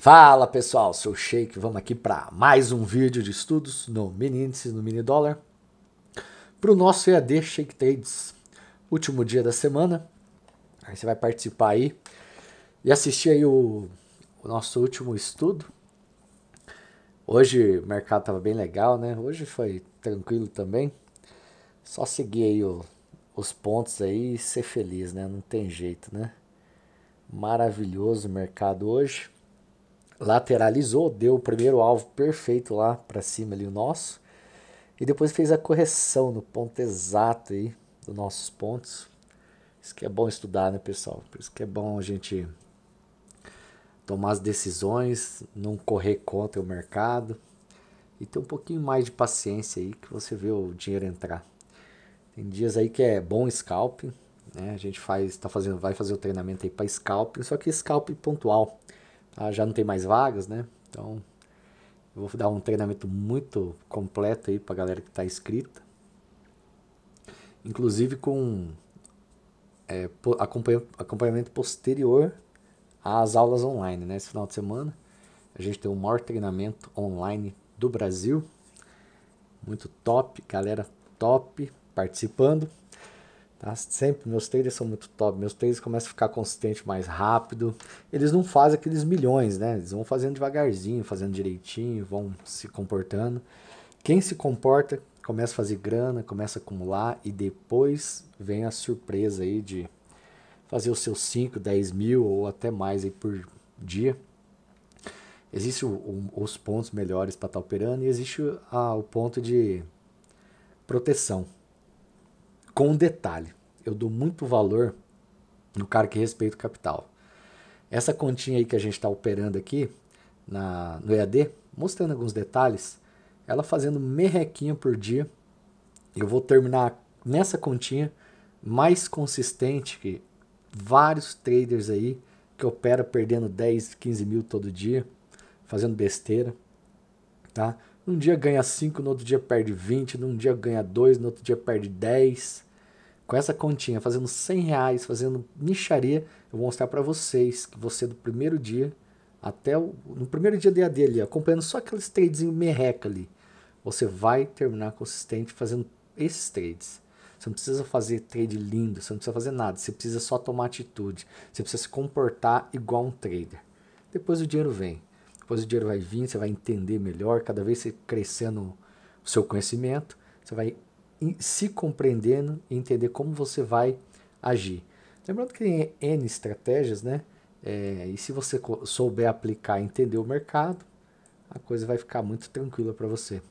Fala pessoal, sou o Sheik, vamos aqui para mais um vídeo de estudos no mini índice, no mini dólar, para o nosso EAD Shake Trades, último dia da semana. Aí você vai participar aí e assistir aí o, o nosso último estudo. Hoje o mercado estava bem legal, né? Hoje foi tranquilo também. Só seguir aí o, os pontos aí e ser feliz, né? Não tem jeito, né? Maravilhoso o mercado hoje lateralizou, deu o primeiro alvo perfeito lá para cima ali o nosso. E depois fez a correção no ponto exato aí dos nossos pontos. Isso que é bom estudar, né, pessoal? Por isso que é bom a gente tomar as decisões, não correr contra o mercado e ter um pouquinho mais de paciência aí que você vê o dinheiro entrar. Tem dias aí que é bom scalping, né? A gente faz, tá fazendo, vai fazer o treinamento aí para scalping, só que scalping pontual. Ah, já não tem mais vagas, né? Então, eu vou dar um treinamento muito completo aí para a galera que está inscrita. Inclusive com é, acompanhamento posterior às aulas online, né? Esse final de semana a gente tem o maior treinamento online do Brasil. Muito top, galera top participando. Tá? Sempre meus traders são muito top, meus traders começam a ficar consistente mais rápido. Eles não fazem aqueles milhões, né? Eles vão fazendo devagarzinho, fazendo direitinho, vão se comportando. Quem se comporta começa a fazer grana, começa a acumular e depois vem a surpresa aí de fazer os seus 5, 10 mil ou até mais aí por dia. Existem os pontos melhores para estar tá operando e existe ah, o ponto de proteção com detalhe. Eu dou muito valor no cara que respeita o capital. Essa continha aí que a gente está operando aqui na, no EAD, mostrando alguns detalhes, ela fazendo merrequinha por dia, eu vou terminar nessa continha mais consistente que vários traders aí que opera perdendo 10, 15 mil todo dia, fazendo besteira, tá? Um dia ganha 5, no outro dia perde 20, num dia ganha 2, no outro dia perde 10 com essa continha, fazendo 100 reais, fazendo nicharia, eu vou mostrar para vocês que você do primeiro dia até o, no primeiro dia de AD ali, acompanhando só aqueles trades merreca ali, você vai terminar consistente fazendo esses trades. Você não precisa fazer trade lindo, você não precisa fazer nada, você precisa só tomar atitude, você precisa se comportar igual um trader. Depois o dinheiro vem, depois o dinheiro vai vir, você vai entender melhor, cada vez você crescendo o seu conhecimento, você vai se compreendendo e entender como você vai agir. Lembrando que tem N estratégias, né? É, e se você souber aplicar e entender o mercado, a coisa vai ficar muito tranquila para você.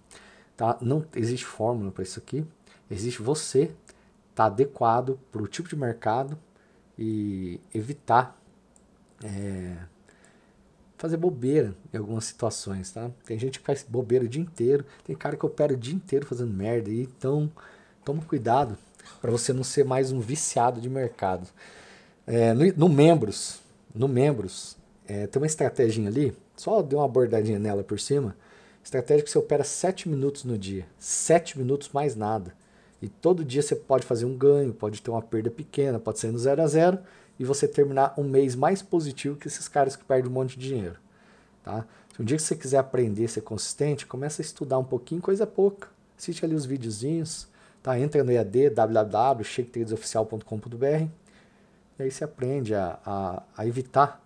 Tá? Não existe fórmula para isso aqui. Existe você estar tá adequado para o tipo de mercado e evitar é, fazer bobeira em algumas situações, tá? Tem gente que faz bobeira o dia inteiro, tem cara que opera o dia inteiro fazendo merda, aí, então toma cuidado para você não ser mais um viciado de mercado. É, no, no, membros, no membros, é, tem uma estratégia ali, só deu uma abordadinha nela por cima, estratégia que você opera 7 minutos no dia, 7 minutos mais nada. E todo dia você pode fazer um ganho, pode ter uma perda pequena, pode ser no 0 a 0 e você terminar um mês mais positivo que esses caras que perdem um monte de dinheiro. Tá? Se um dia que você quiser aprender, ser consistente, começa a estudar um pouquinho, coisa pouca. Assiste ali os videozinhos, tá? entra no EAD, www.shaketradesoficial.com.br e aí você aprende a, a, a evitar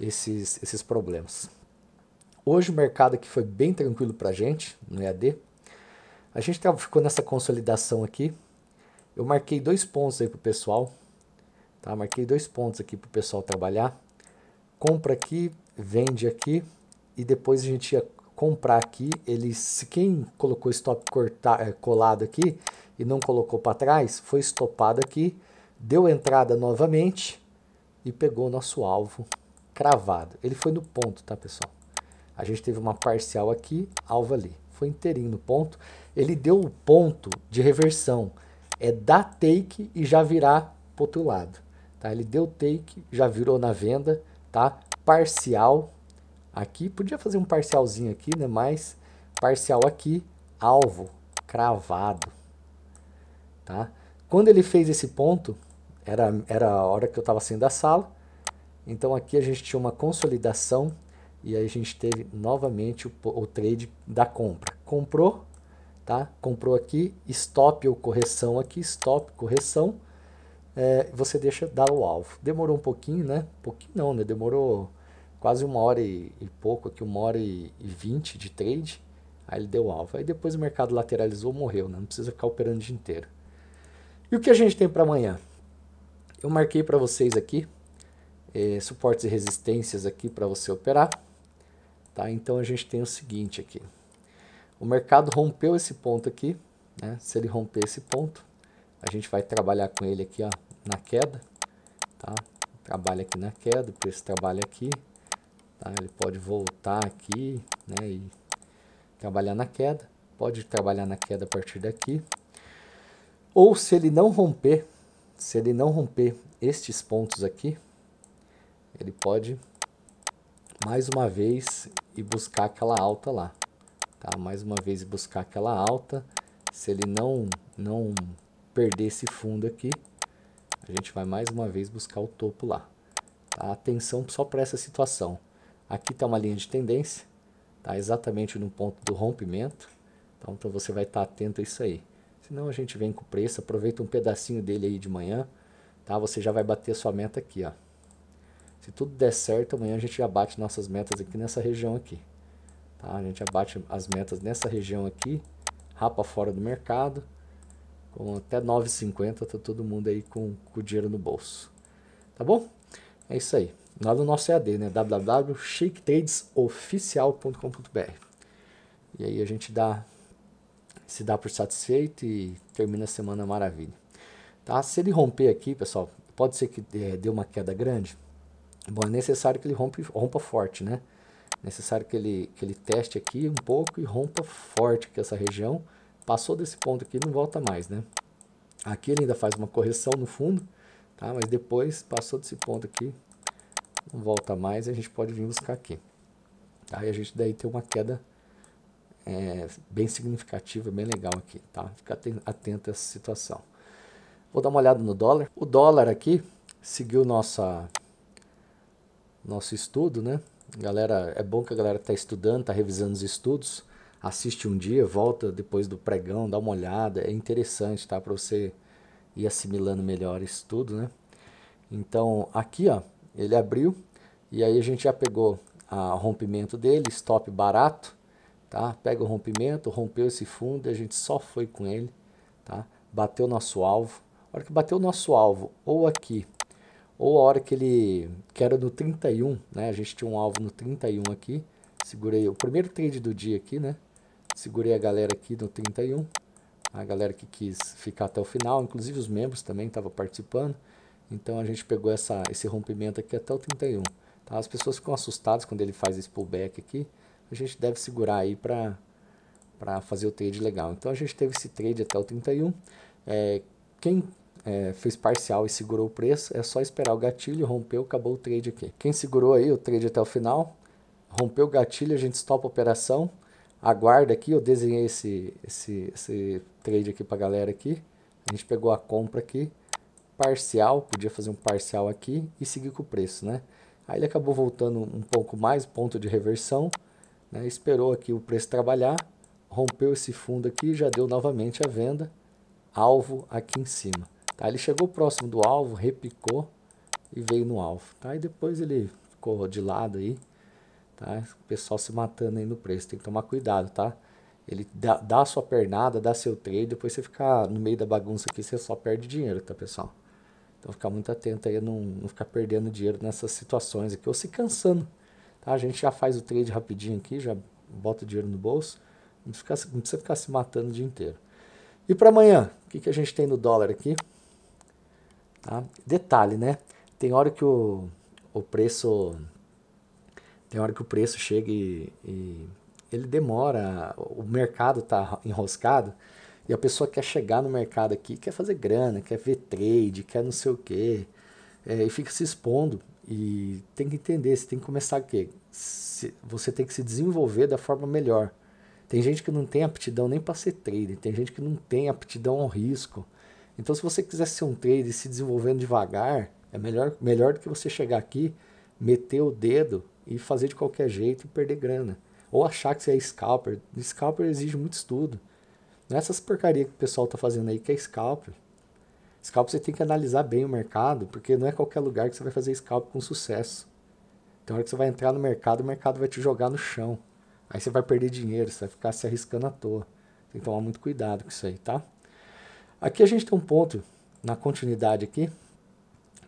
esses, esses problemas. Hoje o mercado aqui foi bem tranquilo para a gente, no EAD. A gente ficou nessa consolidação aqui. Eu marquei dois pontos aí para o pessoal. Tá? Marquei dois pontos aqui para o pessoal trabalhar. Compra aqui, vende aqui e depois a gente ia comprar aqui. Ele, se quem colocou stop cortar, eh, colado aqui e não colocou para trás, foi estopado aqui, deu entrada novamente e pegou nosso alvo cravado. Ele foi no ponto, tá pessoal? A gente teve uma parcial aqui, alvo ali. Foi inteirinho no ponto. Ele deu o ponto de reversão. É dar take e já virar para o outro lado. Tá? Ele deu take, já virou na venda, tá? Parcial aqui, podia fazer um parcialzinho aqui, né? Mas parcial aqui, alvo cravado, tá? Quando ele fez esse ponto, era, era a hora que eu estava saindo da sala, então aqui a gente tinha uma consolidação e aí a gente teve novamente o, o trade da compra. Comprou, tá? Comprou aqui, stop ou correção aqui, stop, correção, é, você deixa dar o alvo. Demorou um pouquinho, né? Um pouquinho não, né? Demorou quase uma hora e, e pouco, aqui uma hora e vinte de trade. Aí ele deu alvo. Aí depois o mercado lateralizou, morreu, né? Não precisa ficar operando o dia inteiro. E o que a gente tem para amanhã? Eu marquei para vocês aqui é, suportes e resistências aqui para você operar. Tá? Então a gente tem o seguinte aqui. O mercado rompeu esse ponto aqui, né? Se ele romper esse ponto, a gente vai trabalhar com ele aqui, ó, na queda, tá? Trabalha aqui na queda, o esse trabalho aqui, tá? Ele pode voltar aqui, né? E trabalhar na queda, pode trabalhar na queda a partir daqui. Ou se ele não romper, se ele não romper estes pontos aqui, ele pode mais uma vez e buscar aquela alta lá, tá? Mais uma vez e buscar aquela alta, se ele não não perder esse fundo aqui, a gente vai mais uma vez buscar o topo lá. Tá? Atenção só para essa situação. Aqui está uma linha de tendência, tá? exatamente no ponto do rompimento. Então, então você vai estar tá atento a isso aí. Senão a gente vem com o preço, aproveita um pedacinho dele aí de manhã, tá? Você já vai bater a sua meta aqui, ó. Se tudo der certo, amanhã a gente já bate nossas metas aqui nessa região aqui. Tá? A gente abate as metas nessa região aqui, rapa fora do mercado, com até 9,50 tá todo mundo aí com, com o dinheiro no bolso. Tá bom? É isso aí. Lá no nosso EAD, né? www.shaketradesoficial.com.br. E aí a gente dá se dá por satisfeito e termina a semana maravilha. Tá? Se ele romper aqui, pessoal, pode ser que é, dê uma queda grande. Bom, é necessário que ele rompe, rompa forte, né? É necessário que ele, que ele teste aqui um pouco e rompa forte aqui essa região Passou desse ponto aqui, não volta mais, né? Aqui ele ainda faz uma correção no fundo, tá? Mas depois, passou desse ponto aqui, não volta mais a gente pode vir buscar aqui. Aí tá? E a gente daí tem uma queda é, bem significativa, bem legal aqui, tá? Fica atento a essa situação. Vou dar uma olhada no dólar. O dólar aqui seguiu nossa nosso estudo, né? Galera, é bom que a galera está estudando, está revisando os estudos assiste um dia, volta depois do pregão, dá uma olhada, é interessante, tá? Para você ir assimilando melhor isso tudo, né? Então, aqui, ó, ele abriu e aí a gente já pegou o rompimento dele, stop barato, tá? Pega o rompimento, rompeu esse fundo e a gente só foi com ele, tá? Bateu nosso alvo. A hora que bateu o nosso alvo, ou aqui, ou a hora que ele, que era no 31, né? A gente tinha um alvo no 31 aqui, segurei o primeiro trade do dia aqui, né? Segurei a galera aqui do 31, a galera que quis ficar até o final, inclusive os membros também estavam participando. Então a gente pegou essa, esse rompimento aqui até o 31. Tá? As pessoas ficam assustadas quando ele faz esse pullback aqui. A gente deve segurar aí para fazer o trade legal. Então a gente teve esse trade até o 31. É, quem é, fez parcial e segurou o preço, é só esperar o gatilho, rompeu, acabou o trade aqui. Quem segurou aí o trade até o final, rompeu o gatilho, a gente stopa a operação aguarda aqui, eu desenhei esse, esse, esse trade aqui para a galera aqui. A gente pegou a compra aqui, parcial, podia fazer um parcial aqui e seguir com o preço, né? Aí ele acabou voltando um pouco mais, ponto de reversão, né? esperou aqui o preço trabalhar, rompeu esse fundo aqui, já deu novamente a venda, alvo aqui em cima. Tá? Ele chegou próximo do alvo, repicou e veio no alvo. Tá? E depois ele ficou de lado aí, Tá? O pessoal se matando aí no preço, tem que tomar cuidado, tá? Ele dá, dá sua pernada, dá seu trade, depois você ficar no meio da bagunça aqui, você só perde dinheiro, tá, pessoal? Então ficar muito atento aí, não, não ficar perdendo dinheiro nessas situações aqui, ou se cansando, tá? A gente já faz o trade rapidinho aqui, já bota o dinheiro no bolso, não, fica, não precisa ficar se matando o dia inteiro. E para amanhã, o que, que a gente tem no dólar aqui? Tá? Detalhe, né? Tem hora que o, o preço tem hora que o preço chega e, e ele demora, o mercado está enroscado e a pessoa quer chegar no mercado aqui, quer fazer grana, quer ver trade, quer não sei o quê, é, e fica se expondo. E tem que entender, você tem que começar o quê? Se, você tem que se desenvolver da forma melhor. Tem gente que não tem aptidão nem para ser trader, tem gente que não tem aptidão ao risco. Então, se você quiser ser um trader se desenvolvendo devagar, é melhor, melhor do que você chegar aqui meter o dedo e fazer de qualquer jeito e perder grana. Ou achar que você é scalper. Scalper exige muito estudo. Não é essas porcaria que o pessoal está fazendo aí que é scalper. Scalper você tem que analisar bem o mercado, porque não é qualquer lugar que você vai fazer scalper com sucesso. Tem hora que você vai entrar no mercado, o mercado vai te jogar no chão. Aí você vai perder dinheiro, você vai ficar se arriscando à toa. Tem que tomar muito cuidado com isso aí, tá? Aqui a gente tem um ponto na continuidade aqui,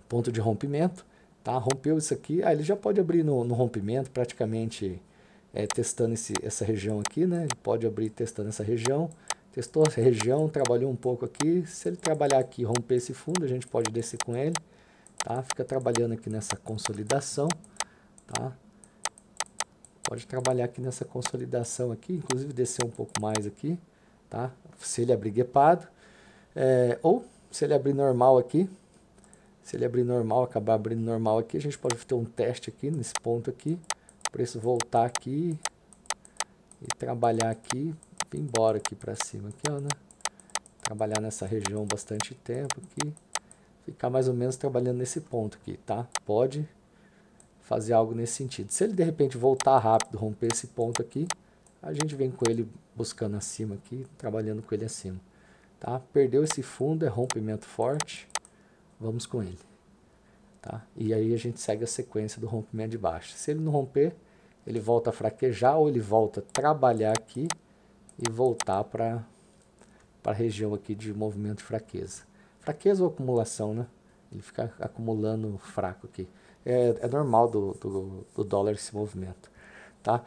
ponto de rompimento. Tá? Rompeu isso aqui, ah, ele já pode abrir no, no rompimento, praticamente é, testando esse, essa região aqui, né? Ele pode abrir testando essa região. Testou essa região, trabalhou um pouco aqui. Se ele trabalhar aqui e romper esse fundo, a gente pode descer com ele. Tá? Fica trabalhando aqui nessa consolidação. Tá? Pode trabalhar aqui nessa consolidação aqui, inclusive descer um pouco mais aqui. Tá? Se ele abrir guepado. É, ou se ele abrir normal aqui, se ele abrir normal, acabar abrindo normal aqui, a gente pode ter um teste aqui nesse ponto aqui. O preço voltar aqui e trabalhar aqui, ir embora aqui para cima aqui, ó, né? Trabalhar nessa região bastante tempo aqui. Ficar mais ou menos trabalhando nesse ponto aqui, tá? Pode fazer algo nesse sentido. Se ele de repente voltar rápido, romper esse ponto aqui, a gente vem com ele buscando acima aqui, trabalhando com ele acima. Tá? Perdeu esse fundo, é rompimento forte vamos com ele. Tá? E aí a gente segue a sequência do rompimento de baixa. Se ele não romper, ele volta a fraquejar ou ele volta a trabalhar aqui e voltar para a região aqui de movimento de fraqueza. Fraqueza ou acumulação, né? Ele fica acumulando fraco aqui. É, é normal do, do, do dólar esse movimento, tá?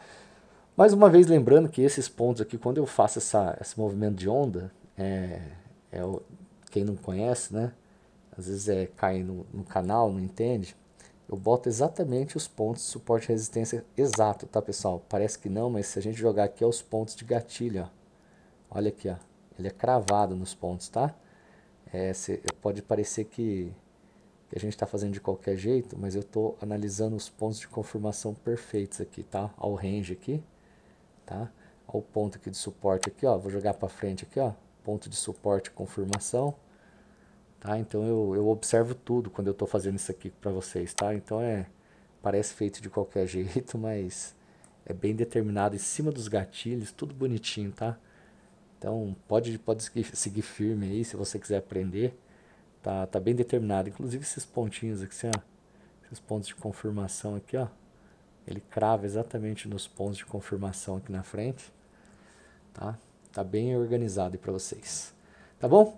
Mais uma vez, lembrando que esses pontos aqui, quando eu faço essa, esse movimento de onda, é, é o, quem não conhece, né? às vezes é, cai no, no canal, não entende, eu boto exatamente os pontos de suporte e resistência exato, tá pessoal? Parece que não, mas se a gente jogar aqui, é os pontos de gatilho, ó. Olha aqui, ó. Ele é cravado nos pontos, tá? É, cê, pode parecer que, que a gente está fazendo de qualquer jeito, mas eu estou analisando os pontos de confirmação perfeitos aqui, tá? Ao range aqui, tá? Ao ponto aqui de suporte aqui, ó. Vou jogar para frente aqui, ó. Ponto de suporte confirmação. Tá? Então eu, eu observo tudo quando eu estou fazendo isso aqui para vocês, tá? Então é parece feito de qualquer jeito, mas é bem determinado em cima dos gatilhos, tudo bonitinho, tá? Então pode pode seguir firme aí se você quiser aprender. Tá, tá bem determinado, inclusive esses pontinhos aqui, assim, ó, esses pontos de confirmação aqui, ó. Ele crava exatamente nos pontos de confirmação aqui na frente, tá? Tá bem organizado para vocês. Tá bom?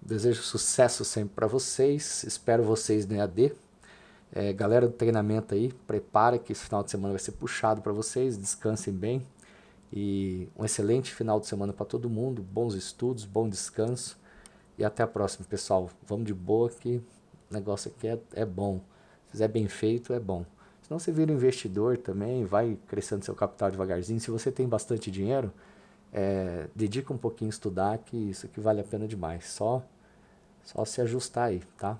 Desejo sucesso sempre para vocês. Espero vocês no EAD. É, galera do treinamento aí, prepara que esse final de semana vai ser puxado para vocês. Descansem bem. E um excelente final de semana para todo mundo. Bons estudos, bom descanso. E até a próxima, pessoal. Vamos de boa que o negócio aqui é, é bom. Se fizer bem feito, é bom. Se não você vira investidor também, vai crescendo seu capital devagarzinho. Se você tem bastante dinheiro, é, dedica um pouquinho a estudar, que isso aqui vale a pena demais. Só, só se ajustar aí, tá?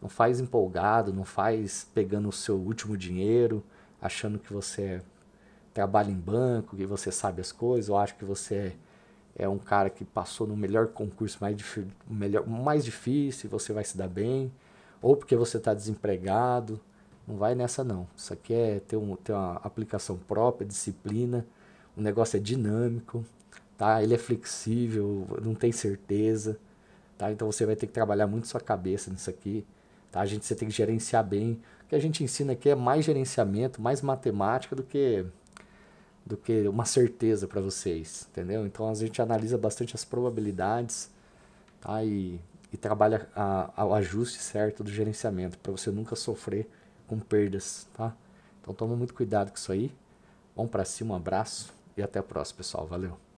Não faz empolgado, não faz pegando o seu último dinheiro, achando que você trabalha em banco, que você sabe as coisas, ou acha que você é um cara que passou no melhor concurso mais, melhor, mais difícil, você vai se dar bem, ou porque você está desempregado. Não vai nessa não. Isso aqui é ter, um, ter uma aplicação própria, disciplina o negócio é dinâmico, tá? Ele é flexível, não tem certeza, tá? Então você vai ter que trabalhar muito sua cabeça nisso aqui, tá? A gente você tem que gerenciar bem. O que a gente ensina aqui é mais gerenciamento, mais matemática do que do que uma certeza para vocês, entendeu? Então a gente analisa bastante as probabilidades, tá? E, e trabalha a, a, o ajuste certo do gerenciamento para você nunca sofrer com perdas, tá? Então toma muito cuidado com isso aí. Vamos para cima, um abraço e até a próxima, pessoal. Valeu!